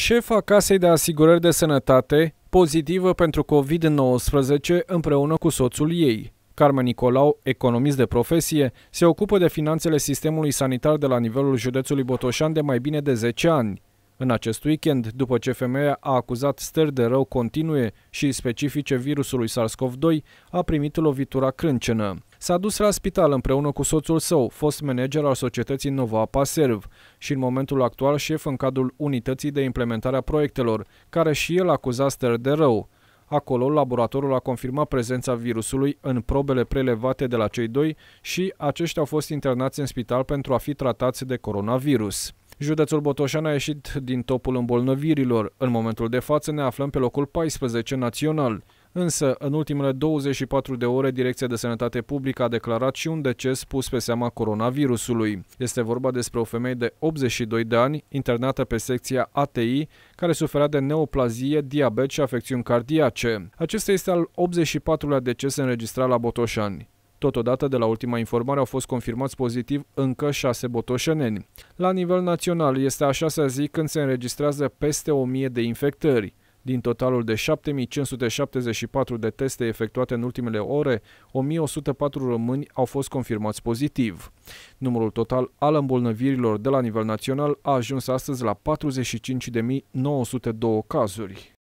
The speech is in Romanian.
Șefa Casei de Asigurări de Sănătate, pozitivă pentru COVID-19 împreună cu soțul ei. Carmen Nicolau, economist de profesie, se ocupă de finanțele sistemului sanitar de la nivelul județului Botoșan de mai bine de 10 ani. În acest weekend, după ce femeia a acuzat stări de rău continue și specifice virusului SARS-CoV-2, a primit lovitura crâncenă. S-a dus la spital împreună cu soțul său, fost manager al societății Nova Paserv și în momentul actual șef în cadrul unității de implementare a proiectelor, care și el acuza stări de rău. Acolo, laboratorul a confirmat prezența virusului în probele prelevate de la cei doi și aceștia au fost internați în spital pentru a fi tratați de coronavirus. Județul Botoșan a ieșit din topul îmbolnăvirilor. În momentul de față ne aflăm pe locul 14 național. Însă, în ultimele 24 de ore, Direcția de Sănătate Publică a declarat și un deces pus pe seama coronavirusului. Este vorba despre o femeie de 82 de ani, internată pe secția ATI, care suferea de neoplazie, diabet și afecțiuni cardiace. Acesta este al 84-lea deces înregistrat la Botoșani. Totodată, de la ultima informare au fost confirmați pozitiv încă șase botoșeneni. La nivel național, este a șasea zi când se înregistrează peste 1000 de infectări. Din totalul de 7574 de teste efectuate în ultimele ore, 1104 români au fost confirmați pozitiv. Numărul total al îmbolnăvirilor de la nivel național a ajuns astăzi la 45.902 cazuri.